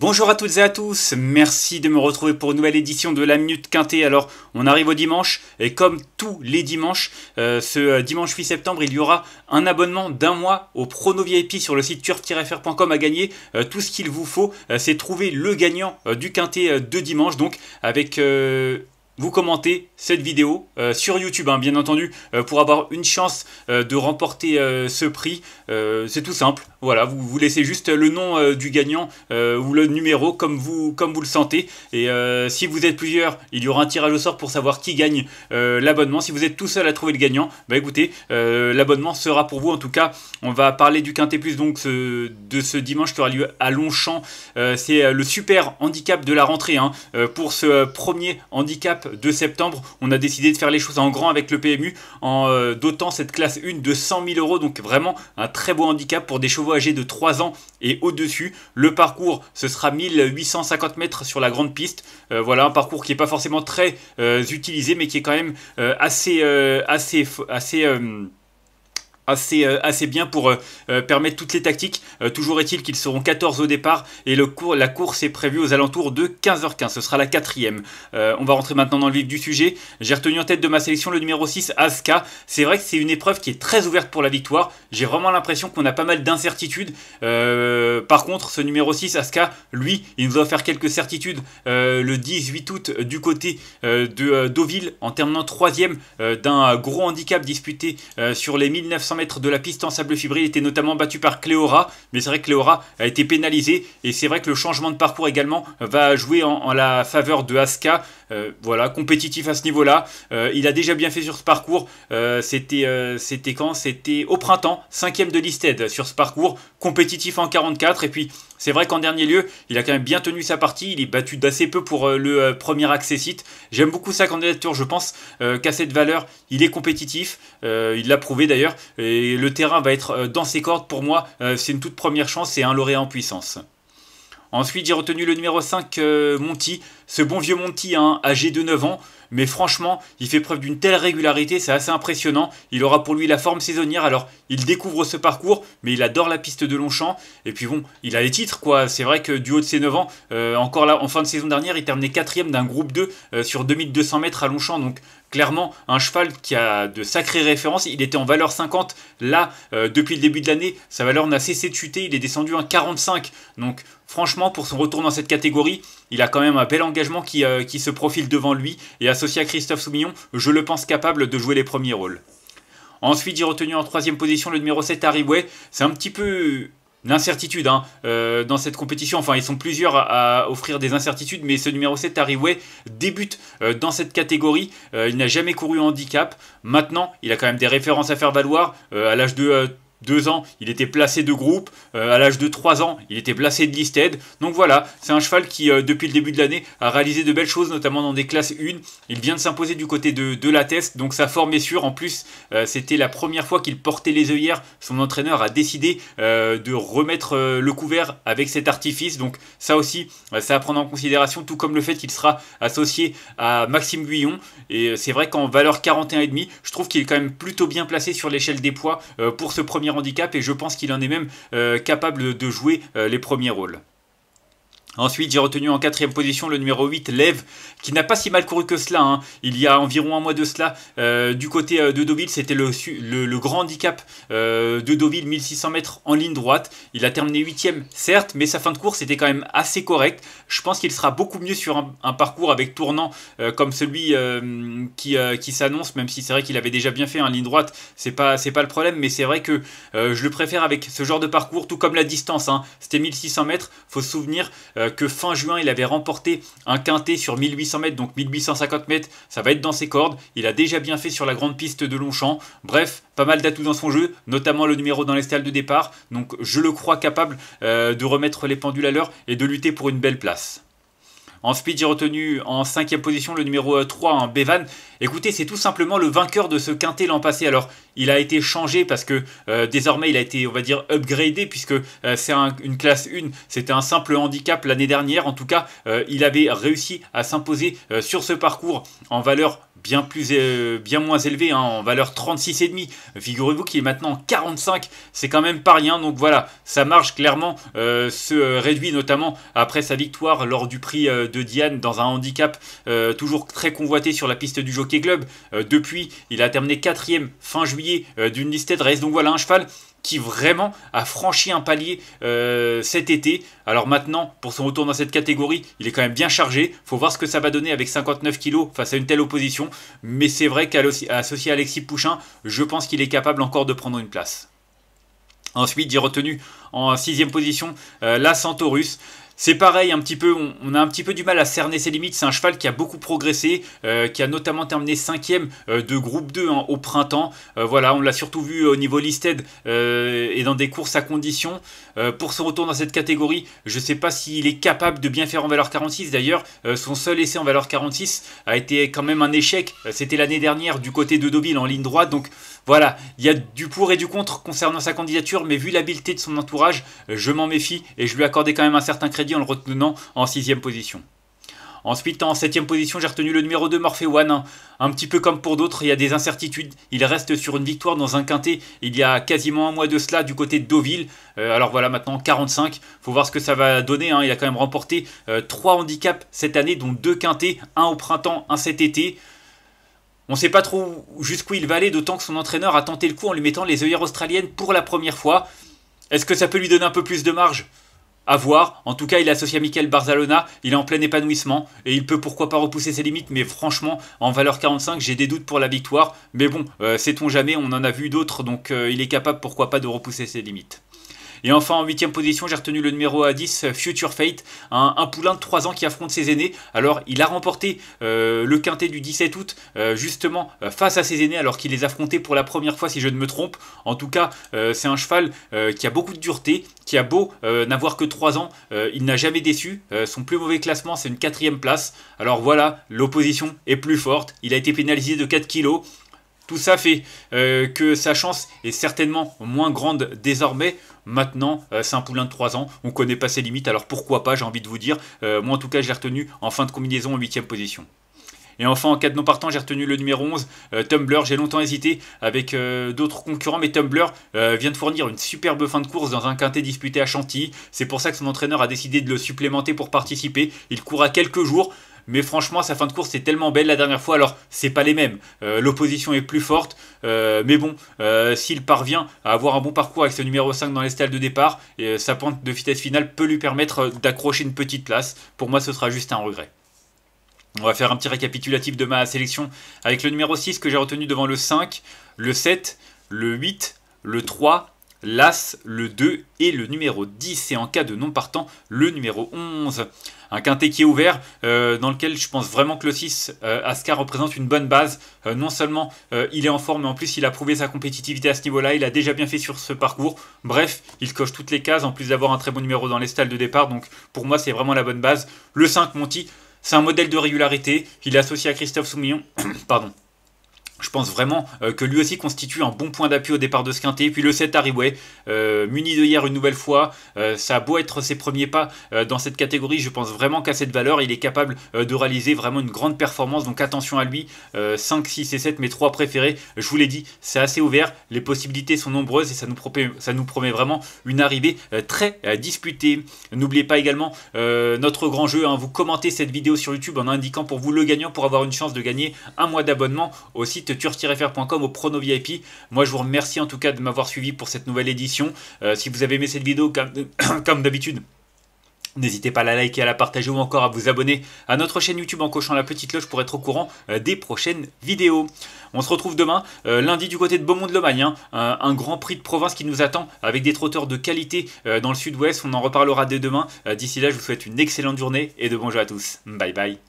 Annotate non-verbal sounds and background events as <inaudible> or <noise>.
Bonjour à toutes et à tous, merci de me retrouver pour une nouvelle édition de la Minute Quintée. Alors, on arrive au dimanche, et comme tous les dimanches, euh, ce euh, dimanche 8 septembre, il y aura un abonnement d'un mois au Prono VIP sur le site turf-fr.com à gagner. Euh, tout ce qu'il vous faut, c'est trouver le gagnant du Quintet de dimanche, donc avec vous commentez cette vidéo euh, sur YouTube, hein, bien entendu, euh, pour avoir une chance euh, de remporter ce prix. c'est tout simple. Voilà, vous, laissez juste le nom du gagnant ou le numéro comme vous, comme vous le sentez. Et si vous êtes plusieurs, il y aura un tirage au sort pour savoir qui gagne l'abonnement. Si vous êtes tout seul à trouver le gagnant, bah écoutez, l'abonnement sera pour vous. En tout cas, on va parler du Quintet Plus donc de ce dimanche qui aura lieu à Longchamp. c'est le super handicap de la rentrée hein, pour ce premier handicap 2 septembre, on a décidé de faire les choses en grand avec le PMU en euh, dotant cette classe 1 de 100 000 euros. Donc vraiment un très beau handicap pour des chevaux âgés de 3 ans et au-dessus. Le parcours, ce sera 1850 mètres sur la grande piste. Euh, voilà un parcours qui n'est pas forcément très euh, utilisé mais qui est quand même assez, assez, assez assez, euh, assez bien pour euh, euh, permettre toutes les tactiques. toujours est-il qu'ils seront 14 au départ et le cours, la course est prévue aux alentours de 15h15. Ce sera la quatrième. on va rentrer maintenant dans le vif du sujet. J'ai retenu en tête de ma sélection le numéro 6, Aska. C'est vrai que c'est une épreuve qui est très ouverte pour la victoire. J'ai vraiment l'impression qu'on a pas mal d'incertitudes. par contre, ce numéro 6, Aska, lui, il nous a offert quelques certitudes le 18 août du côté de Deauville en terminant troisième d'un gros handicap disputé sur les 1900 de la piste en sable fibré. était notamment battu par Cléora, mais c'est vrai que Cléora a été pénalisé. Et c'est vrai que le changement de parcours également va jouer en, la faveur de Aska. Euh, voilà, compétitif à ce niveau-là. Euh, il a déjà bien fait sur ce parcours. Euh, c'était, c'était quand C'était au printemps, cinquième de listed sur ce parcours, compétitif en 44. Et puis c'est vrai qu'en dernier lieu, il a quand même bien tenu sa partie, il est battu d'assez peu pour euh, le euh, premier premier site. J'aime beaucoup sa candidature, je pense euh, qu'à cette valeur, il est compétitif, il l'a prouvé d'ailleurs, et le terrain va être dans ses cordes pour moi, c'est une toute première chance et un lauréat en puissance. Ensuite, j'ai retenu le numéro 5, Monty, ce bon vieux Monty, hein, âgé de 9 ans, mais franchement, il fait preuve d'une telle régularité, c'est assez impressionnant. Il aura pour lui la forme saisonnière, alors il découvre ce parcours, mais il adore la piste de Longchamp. Et puis bon, il a les titres, quoi. C'est vrai que du haut de ses 9 ans, euh, encore là, en fin de saison dernière, il terminait quatrième d'un groupe 2 euh, sur 2200 mètres à Longchamp, donc clairement un cheval qui a de sacrées références. Il était en valeur 50 là euh, depuis le début de l'année. Sa valeur n'a cessé de chuter. Il est descendu à 45. Donc franchement, pour son retour dans cette catégorie, il a quand même un bel engagement qui, qui se profile devant lui. Et à associé à Christophe Soumillon, je le pense capable de jouer les premiers rôles. Ensuite, j'ai retenu en troisième position le numéro 7 Way. C'est un petit peu l'incertitude hein, euh, dans cette compétition. Enfin, ils sont plusieurs à, offrir des incertitudes, mais ce numéro 7, Way, débute euh, dans cette catégorie. Euh, il n'a jamais couru en handicap. Maintenant, il a quand même des références à faire valoir. à l'âge de deux ans, il était placé de groupe. Euh, à l'âge de 3 ans, il était placé de listed. Donc voilà, c'est un cheval qui, euh, depuis le début de l'année, a réalisé de belles choses, notamment dans des classes 1. Il vient de s'imposer du côté de, la test, donc sa forme est sûre. En plus, euh, c'était la première fois qu'il portait les œillères. Son entraîneur a décidé de remettre le couvert avec cet artifice. Donc ça aussi, ça à prendre en considération, tout comme le fait qu'il sera associé à Maxime Guyon. Et c'est vrai qu'en valeur 41,5, je trouve qu'il est quand même plutôt bien placé sur l'échelle des poids pour ce premier handicap et je pense qu'il en est même euh, capable de jouer euh, les premiers rôles. Ensuite, j'ai retenu en quatrième position le numéro 8, Lève qui n'a pas si mal couru que cela. Hein. Il y a environ un mois de cela, euh, du côté euh, de Deauville, c'était le, grand handicap euh, de Deauville, 1600 mètres en ligne droite. Il a terminé 8ème certes, mais sa fin de course était quand même assez correcte. Je pense qu'il sera beaucoup mieux sur un, parcours avec tournant comme celui qui, s'annonce, même si c'est vrai qu'il avait déjà bien fait en ligne droite. C'est pas, pas le problème, mais c'est vrai que je le préfère avec ce genre de parcours, tout comme la distance. Hein. C'était 1600 mètres, faut se souvenir. Euh, que fin juin, il avait remporté un quintet sur 1800 mètres, donc 1850 mètres, ça va être dans ses cordes. Il a déjà bien fait sur la grande piste de Longchamp. Bref, pas mal d'atouts dans son jeu, notamment le numéro dans les stalles de départ. Donc je le crois capable euh, de remettre les pendules à l'heure et de lutter pour une belle place. En speed, j'ai retenu en cinquième position le numéro 3, euh, un Bevan. Écoutez, c'est tout simplement le vainqueur de ce quintet l'an passé. Alors, il a été changé parce que euh, désormais, il a été, on va dire, upgradé puisque euh, c'est une classe 1. C'était un simple handicap l'année dernière. En tout cas, il avait réussi à s'imposer sur ce parcours en valeur bien, plus, euh, bien moins élevé, hein, en valeur 36,5. Figurez-vous qu'il est maintenant 45, c'est quand même pas rien. Donc voilà, sa marge clairement euh, se euh, réduit, notamment après sa victoire lors du prix de Diane dans un handicap toujours très convoité sur la piste du Jockey Club. depuis, il a terminé quatrième fin juillet d'une liste de race. Donc voilà, un cheval qui vraiment a franchi un palier euh, cet été. Alors maintenant, pour son retour dans cette catégorie, il est quand même bien chargé. Faut voir ce que ça va donner avec 59 kilos face à une telle opposition. Mais c'est vrai qu'associé à Alexis Pouchin, je pense qu'il est capable encore de prendre une place. Ensuite, j'ai retenu en sixième position euh, la Santorus. C'est pareil, un petit peu, on, a un petit peu du mal à cerner ses limites. C'est un cheval qui a beaucoup progressé, euh, qui a notamment terminé 5 ème euh, de groupe 2 hein, au printemps. Euh, voilà, on l'a surtout vu au niveau listed et dans des courses à condition. pour son retour dans cette catégorie, je ne sais pas s'il est capable de bien faire en valeur 46. D'ailleurs, son seul essai en valeur 46 a été quand même un échec. C'était l'année dernière du côté de Deauville en ligne droite. Donc voilà, il y a du pour et du contre concernant sa candidature, mais vu l'habileté de son entourage, je m'en méfie et je lui accordais quand même un certain crédit en le retenant en sixième position. Ensuite, en septième position, j'ai retenu le numéro 2, Morphe One. Un petit peu comme pour d'autres, il y a des incertitudes. Il reste sur une victoire dans un quintet il y a quasiment un mois de cela du côté de Deauville. Euh, alors voilà, maintenant 45. Faut voir ce que ça va donner. Hein. Il a quand même remporté 3 euh, handicaps cette année, dont 2 quintets, un au printemps, un cet été. On ne sait pas trop jusqu'où il va aller, d'autant que son entraîneur a tenté le coup en lui mettant les œillères australiennes pour la première fois. Est-ce que ça peut lui donner un peu plus de marge à voir. En tout cas, il a associé à Barzalona, il est en plein épanouissement et il peut pourquoi pas repousser ses limites, mais franchement, en valeur 45, j'ai des doutes pour la victoire. Mais bon, euh, sait-on jamais, on en a vu d'autres, donc euh, il est capable pourquoi pas de repousser ses limites. Et enfin, en huitième position, j'ai retenu le numéro à 10, Future Fate, un, poulain de 3 ans qui affronte ses aînés. Alors, il a remporté euh, le quintet du 17 août, euh, justement, euh, face à ses aînés, alors qu'il les affrontait pour la première fois, si je ne me trompe. En tout cas, c'est un cheval qui a beaucoup de dureté, qui a beau n'avoir que 3 ans, il n'a jamais déçu. son plus mauvais classement, c'est une quatrième place. Alors voilà, l'opposition est plus forte. Il a été pénalisé de 4 kilos. Tout ça fait euh, que sa chance est certainement moins grande désormais. Maintenant, euh, c'est un poulain de 3 ans, on ne connaît pas ses limites, alors pourquoi pas, j'ai envie de vous dire. Euh, moi en tout cas, j'ai retenu en fin de combinaison en 8ème position. Et enfin, en cas de non partant, j'ai retenu le numéro 11, Tumblr. J'ai longtemps hésité avec d'autres concurrents, mais Tumblr vient de fournir une superbe fin de course dans un quintet disputé à Chantilly. C'est pour ça que son entraîneur a décidé de le supplémenter pour participer. Il court à quelques jours mais franchement, sa fin de course est tellement belle la dernière fois. Alors, c'est pas les mêmes. Euh, l'opposition est plus forte, euh, mais bon, euh, s'il parvient à avoir un bon parcours avec ce numéro 5 dans les stalles de départ, et, sa pente de vitesse finale peut lui permettre d'accrocher une petite place. Pour moi, ce sera juste un regret. On va faire un petit récapitulatif de ma sélection avec le numéro 6 que j'ai retenu devant le 5, le 7, le 8, le 3, l'As, le 2 et le numéro 10. Et en cas de non partant, le numéro 11. Un quintet qui est ouvert, euh, dans lequel je pense vraiment que le 6, euh, représente une bonne base. Euh, non seulement euh, il est en forme, mais en plus il a prouvé sa compétitivité à ce niveau-là. Il a déjà bien fait sur ce parcours. Bref, il coche toutes les cases, en plus d'avoir un très bon numéro dans les stalles de départ. Donc pour moi, c'est vraiment la bonne base. Le 5, Monty, c'est un modèle de régularité. Il est associé à Christophe Soumillon. <coughs> Pardon je pense vraiment euh, que lui aussi constitue un bon point d'appui au départ de ce quintet. Puis le 7 Hariway, euh, muni de hier une nouvelle fois, euh, ça a beau être ses premiers pas dans cette catégorie, je pense vraiment qu'à cette valeur, il est capable de réaliser vraiment une grande performance. Donc attention à lui, 5, 6 et 7, mes 3 préférés. Je vous l'ai dit, c'est assez ouvert, les possibilités sont nombreuses et ça nous, promet, vraiment une arrivée très disputée. N'oubliez pas également notre grand jeu, hein. vous commentez cette vidéo sur YouTube en indiquant pour vous le gagnant pour avoir une chance de gagner un mois d'abonnement au site site au prono VIP. Moi, je vous remercie en tout cas de m'avoir suivi pour cette nouvelle édition. Euh, si vous avez aimé cette vidéo, <coughs> comme, d'habitude, N'hésitez pas à la liker, à la partager ou encore à vous abonner à notre chaîne YouTube en cochant la petite cloche pour être au courant euh, des prochaines vidéos. On se retrouve demain, euh, lundi du côté de Beaumont-de-Lomagne, hein. un, grand prix de province qui nous attend avec des trotteurs de qualité dans le sud-ouest. On en reparlera dès demain. D'ici là, je vous souhaite une excellente journée et de bonjour à tous. Bye bye.